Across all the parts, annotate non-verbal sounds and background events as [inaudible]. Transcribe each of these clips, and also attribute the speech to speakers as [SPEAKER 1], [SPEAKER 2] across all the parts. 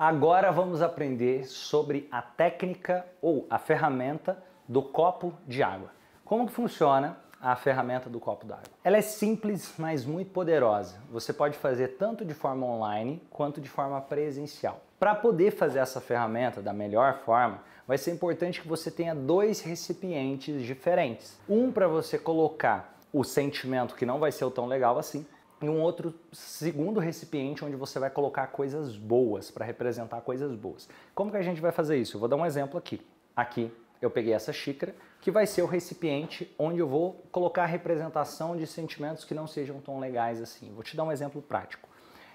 [SPEAKER 1] Agora vamos aprender sobre a técnica ou a ferramenta do copo de água. Como que funciona a ferramenta do copo d'água? Ela é simples, mas muito poderosa. Você pode fazer tanto de forma online quanto de forma presencial. Para poder fazer essa ferramenta da melhor forma, vai ser importante que você tenha dois recipientes diferentes. Um para você colocar o sentimento que não vai ser tão legal assim e um outro segundo recipiente onde você vai colocar coisas boas para representar coisas boas. Como que a gente vai fazer isso? Eu vou dar um exemplo aqui. Aqui eu peguei essa xícara, que vai ser o recipiente onde eu vou colocar a representação de sentimentos que não sejam tão legais assim. Vou te dar um exemplo prático.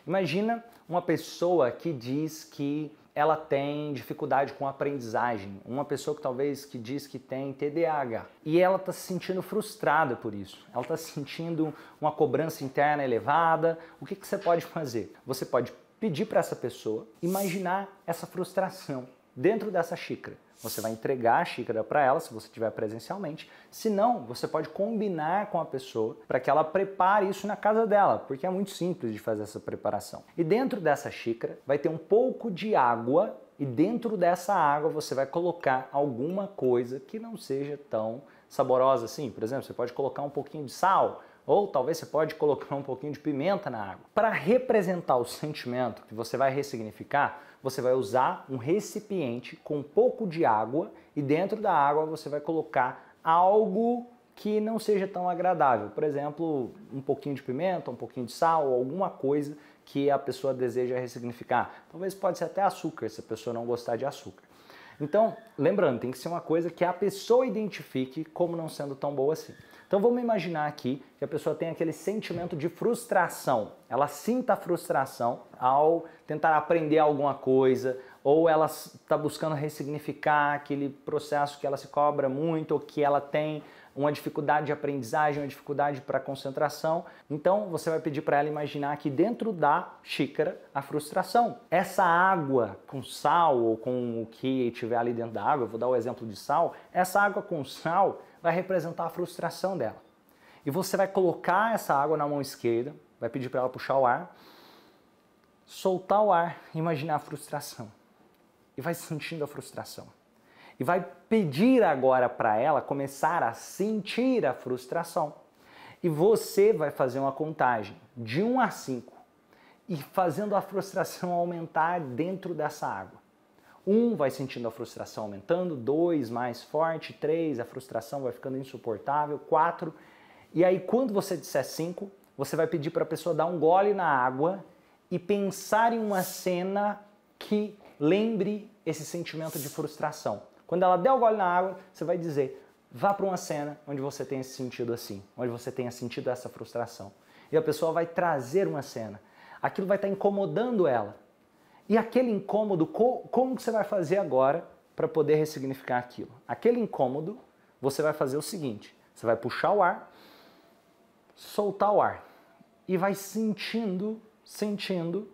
[SPEAKER 1] Imagina uma pessoa que diz que ela tem dificuldade com aprendizagem, uma pessoa que talvez que diz que tem TDAH e ela está se sentindo frustrada por isso, ela está sentindo uma cobrança interna elevada, o que, que você pode fazer? Você pode pedir para essa pessoa imaginar essa frustração dentro dessa xícara você vai entregar a xícara para ela, se você tiver presencialmente. Se não, você pode combinar com a pessoa para que ela prepare isso na casa dela, porque é muito simples de fazer essa preparação. E dentro dessa xícara vai ter um pouco de água e dentro dessa água você vai colocar alguma coisa que não seja tão saborosa assim. Por exemplo, você pode colocar um pouquinho de sal, ou talvez você pode colocar um pouquinho de pimenta na água. Para representar o sentimento que você vai ressignificar, você vai usar um recipiente com um pouco de água e dentro da água você vai colocar algo que não seja tão agradável. Por exemplo, um pouquinho de pimenta, um pouquinho de sal, alguma coisa que a pessoa deseja ressignificar. Talvez pode ser até açúcar, se a pessoa não gostar de açúcar. Então, lembrando, tem que ser uma coisa que a pessoa identifique como não sendo tão boa assim. Então vamos imaginar aqui que a pessoa tem aquele sentimento de frustração. Ela sinta frustração ao tentar aprender alguma coisa, ou ela está buscando ressignificar aquele processo que ela se cobra muito, ou que ela tem uma dificuldade de aprendizagem, uma dificuldade para concentração. Então você vai pedir para ela imaginar que dentro da xícara a frustração. Essa água com sal ou com o que tiver ali dentro da água, vou dar o exemplo de sal, essa água com sal vai representar a frustração dela. E você vai colocar essa água na mão esquerda, vai pedir para ela puxar o ar, soltar o ar, imaginar a frustração. E vai sentindo a frustração e vai pedir agora para ela começar a sentir a frustração. E você vai fazer uma contagem de 1 a 5 e fazendo a frustração [laughs] aumentar dentro dessa água. Um vai sentindo a frustração aumentando, dois mais forte, três a frustração vai ficando insuportável, quatro. E aí quando você disser cinco, você vai pedir para a pessoa dar um gole na água e pensar em uma cena que lembre esse sentimento de frustração. Quando ela der o gole na água, você vai dizer: vá para uma cena onde você tenha sentido assim, onde você tenha sentido essa frustração. E a pessoa vai trazer uma cena. Aquilo vai estar tá incomodando ela. E aquele incômodo, como que você vai fazer agora para poder ressignificar aquilo? Aquele incômodo, você vai fazer o seguinte: você vai puxar o ar, soltar o ar e vai sentindo, sentindo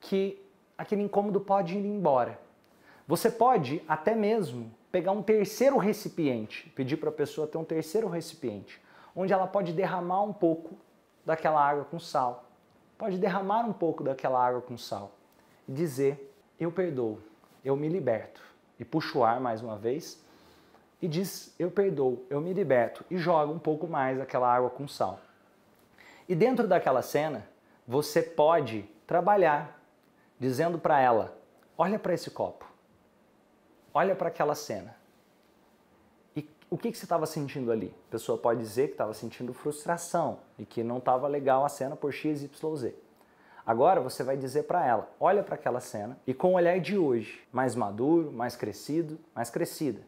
[SPEAKER 1] que aquele incômodo pode ir embora. Você pode até mesmo pegar um terceiro recipiente, pedir para a pessoa ter um terceiro recipiente, onde ela pode derramar um pouco daquela água com sal. Pode derramar um pouco daquela água com sal e dizer: Eu perdoo, eu me liberto. E puxa o ar mais uma vez e diz: Eu perdoo, eu me liberto. E joga um pouco mais daquela água com sal. E dentro daquela cena, você pode trabalhar dizendo para ela: Olha para esse copo olha para aquela cena. E o que, que você estava sentindo ali? A pessoa pode dizer que estava sentindo frustração e que não estava legal a cena por X, Y, Z. Agora você vai dizer para ela, olha para aquela cena e com o olhar de hoje, mais maduro, mais crescido, mais crescida,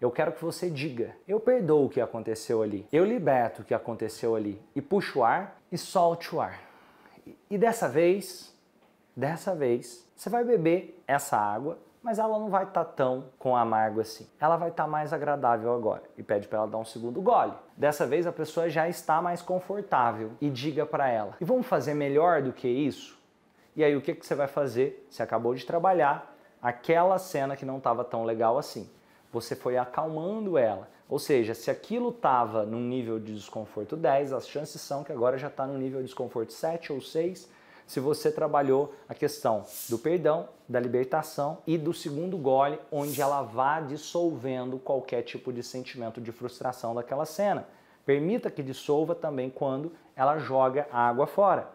[SPEAKER 1] eu quero que você diga: eu perdoo o que aconteceu ali, eu liberto o que aconteceu ali, e puxo o ar e solte o ar. E dessa vez, dessa vez, você vai beber essa água mas ela não vai estar tá tão com amargo assim. Ela vai estar tá mais agradável agora e pede para ela dar um segundo gole. Dessa vez a pessoa já está mais confortável e diga para ela: "E vamos fazer melhor do que isso?" E aí o que que você vai fazer? Você acabou de trabalhar aquela cena que não estava tão legal assim. Você foi acalmando ela. Ou seja, se aquilo estava num nível de desconforto 10, as chances são que agora já está no nível de desconforto 7 ou 6 se você trabalhou a questão do perdão, da libertação e do segundo gole, onde ela vá dissolvendo qualquer tipo de sentimento de frustração daquela cena. Permita que dissolva também quando ela joga a água fora.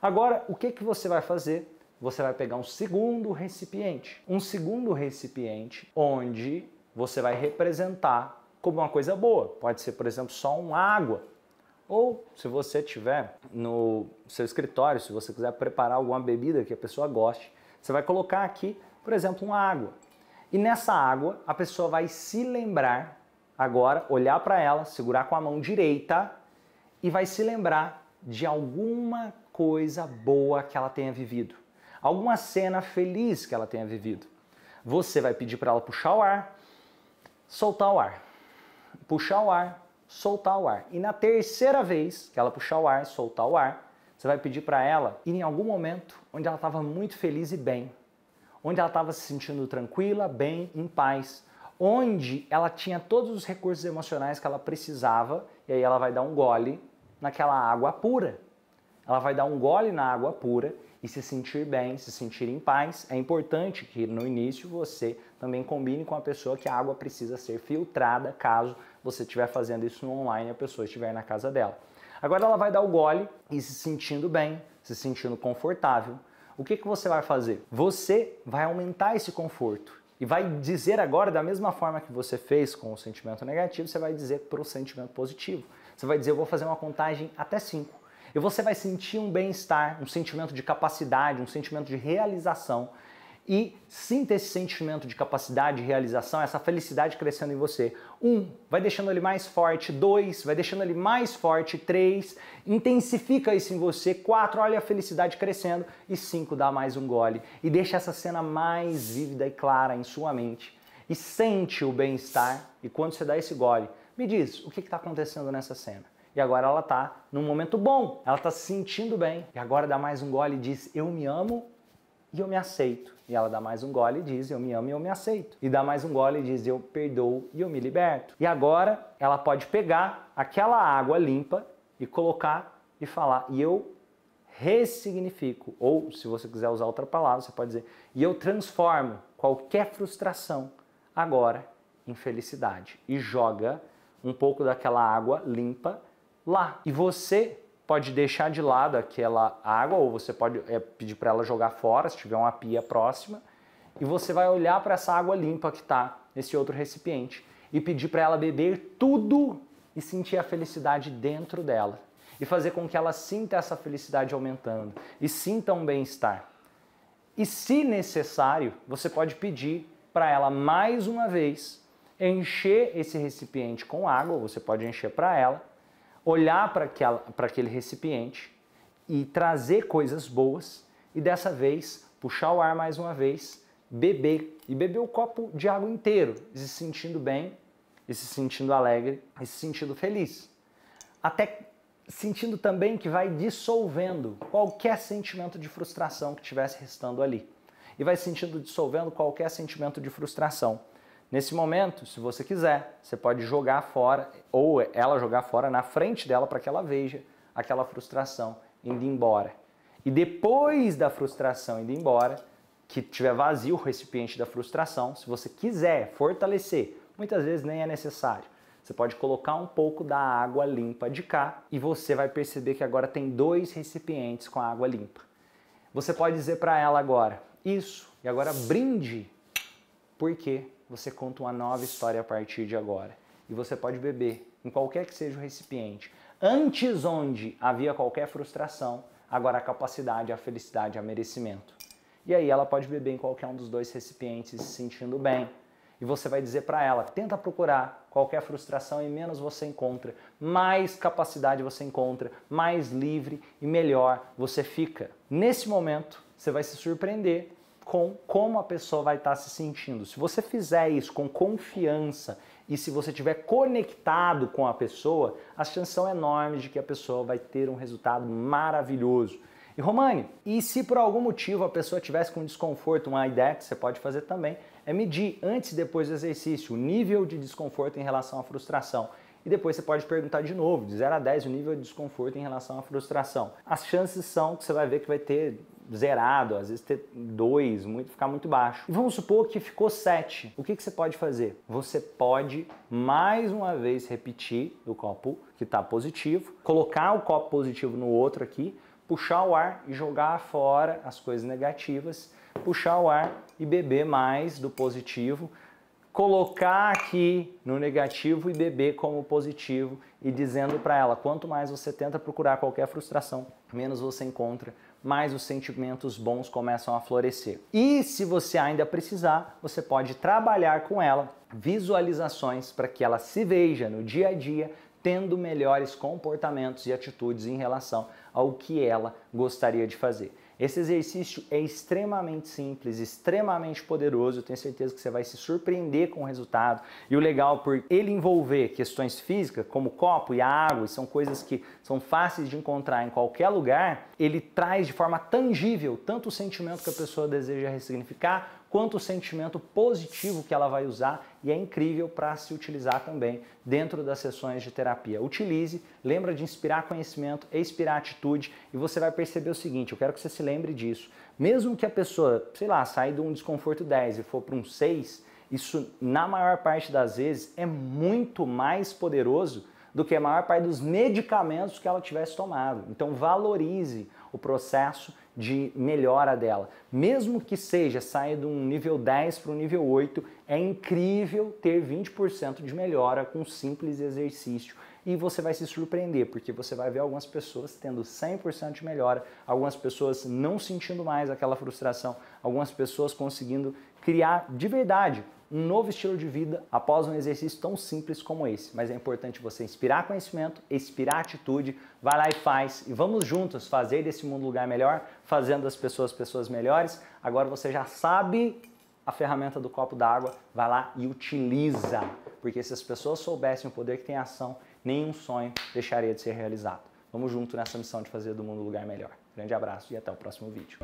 [SPEAKER 1] Agora, o que, que você vai fazer? Você vai pegar um segundo recipiente. Um segundo recipiente onde você vai representar como uma coisa boa. Pode ser, por exemplo, só um água ou se você tiver no seu escritório, se você quiser preparar alguma bebida que a pessoa goste, você vai colocar aqui, por exemplo, uma água. E nessa água, a pessoa vai se lembrar agora, olhar para ela, segurar com a mão direita e vai se lembrar de alguma coisa boa que ela tenha vivido, alguma cena feliz que ela tenha vivido. Você vai pedir para ela puxar o ar, soltar o ar, puxar o ar, soltar o ar. E na terceira vez que ela puxar o ar, soltar o ar, você vai pedir para ela ir em algum momento onde ela estava muito feliz e bem, onde ela estava se sentindo tranquila, bem, em paz, onde ela tinha todos os recursos emocionais que ela precisava, e aí ela vai dar um gole naquela água pura. Ela vai dar um gole na água pura e se sentir bem, se sentir em paz. É importante que no início você também combine com a pessoa que a água precisa ser filtrada caso você estiver fazendo isso online e a pessoa estiver na casa dela. Agora ela vai dar o gole e se sentindo bem, se sentindo confortável. O que, que você vai fazer? Você vai aumentar esse conforto e vai dizer agora, da mesma forma que você fez com o sentimento negativo, você vai dizer para o sentimento positivo. Você vai dizer, eu vou fazer uma contagem até 5. E você vai sentir um bem-estar, um sentimento de capacidade, um sentimento de realização e sinta esse sentimento de capacidade, de realização, essa felicidade crescendo em você. Um, vai deixando ele mais forte. Dois, vai deixando ele mais forte. Três, intensifica isso em você. Quatro, olha a felicidade crescendo. E cinco, dá mais um gole. E deixa essa cena mais vívida e clara em sua mente. E sente o bem-estar. E quando você dá esse gole, me diz o que está acontecendo nessa cena. E agora ela está num momento bom, ela está se sentindo bem. E agora dá mais um gole e diz: Eu me amo e eu me aceito. E ela dá mais um gole e diz: Eu me amo e eu me aceito. E dá mais um gole e diz: Eu perdoo e eu me liberto. E agora ela pode pegar aquela água limpa e colocar e falar: E eu ressignifico. Ou, se você quiser usar outra palavra, você pode dizer: E eu transformo qualquer frustração agora em felicidade. E joga um pouco daquela água limpa lá. E você pode deixar de lado aquela água ou você pode é, pedir para ela jogar fora se tiver uma pia próxima e você vai olhar para essa água limpa que está nesse outro recipiente e pedir para ela beber tudo e sentir a felicidade dentro dela e fazer com que ela sinta essa felicidade aumentando e sinta um bem-estar. E se necessário, você pode pedir para ela mais uma vez encher esse recipiente com água, você pode encher para ela olhar para aquele recipiente e trazer coisas boas e dessa vez puxar o ar mais uma vez, beber e beber o copo de água inteiro, e se sentindo bem, e se sentindo alegre, e se sentindo feliz. Até sentindo também que vai dissolvendo qualquer sentimento de frustração que tivesse restando ali. E vai sentindo dissolvendo qualquer sentimento de frustração. Nesse momento, se você quiser, você pode jogar fora ou ela jogar fora na frente dela para que ela veja aquela frustração indo embora. E depois da frustração indo embora, que tiver vazio o recipiente da frustração, se você quiser fortalecer, muitas vezes nem é necessário. Você pode colocar um pouco da água limpa de cá e você vai perceber que agora tem dois recipientes com a água limpa. Você pode dizer para ela agora, isso, e agora brinde, porque você conta uma nova história a partir de agora. E você pode beber em qualquer que seja o recipiente. Antes onde havia qualquer frustração, agora a capacidade, a felicidade, a merecimento. E aí ela pode beber em qualquer um dos dois recipientes se sentindo bem. E você vai dizer para ela, tenta procurar qualquer frustração e menos você encontra, mais capacidade você encontra, mais livre e melhor você fica. Nesse momento, você vai se surpreender com como a pessoa vai estar tá se sentindo. Se você fizer isso com confiança e se você estiver conectado com a pessoa, as chances são enormes de que a pessoa vai ter um resultado maravilhoso. E Romani, e se por algum motivo a pessoa tivesse com desconforto, uma ideia que você pode fazer também é medir antes e depois do exercício o nível de desconforto em relação à frustração e depois você pode perguntar de novo, de 0 a 10 o nível de desconforto em relação à frustração. As chances são que você vai ver que vai ter zerado, às vezes ter 2, muito, ficar muito baixo. E vamos supor que ficou 7. O que, que você pode fazer? Você pode mais uma vez repetir do copo que está positivo, colocar o copo positivo no outro aqui, puxar o ar e jogar fora as coisas negativas, puxar o ar e beber mais do positivo colocar aqui no negativo e beber como positivo e dizendo para ela, quanto mais você tenta procurar qualquer frustração, menos você encontra, mais os sentimentos bons começam a florescer. E se você ainda precisar, você pode trabalhar com ela visualizações para que ela se veja no dia a dia tendo melhores comportamentos e atitudes em relação ao que ela gostaria de fazer. Esse exercício é extremamente simples, extremamente poderoso. Eu tenho certeza que você vai se surpreender com o resultado. E o legal por ele envolver questões físicas, como o copo e a água, e são coisas que são fáceis de encontrar em qualquer lugar, ele traz de forma tangível tanto o sentimento que a pessoa deseja ressignificar, quanto o sentimento positivo que ela vai usar e é incrível para se utilizar também dentro das sessões de terapia. Utilize, lembra de inspirar conhecimento, expirar atitude e você vai perceber o seguinte, eu quero que você se lembre disso. Mesmo que a pessoa, sei lá, saia de um desconforto 10 e for para um 6, isso na maior parte das vezes é muito mais poderoso do que a maior parte dos medicamentos que ela tivesse tomado. Então valorize o processo de melhora dela. Mesmo que seja sair de um nível 10 para um nível 8, é incrível ter 20% de melhora com um simples exercício. E você vai se surpreender, porque você vai ver algumas pessoas tendo 100% de melhora, algumas pessoas não sentindo mais aquela frustração, algumas pessoas conseguindo criar de verdade um novo estilo de vida após um exercício tão simples como esse. Mas é importante você inspirar conhecimento, inspirar atitude, vai lá e faz. E vamos juntos fazer desse mundo um lugar melhor, fazendo as pessoas pessoas melhores. Agora você já sabe a ferramenta do copo d'água, vai lá e utiliza. Porque se as pessoas soubessem o poder que tem a ação, nenhum sonho deixaria de ser realizado. Vamos junto nessa missão de fazer do mundo um lugar melhor. Grande abraço e até o próximo vídeo.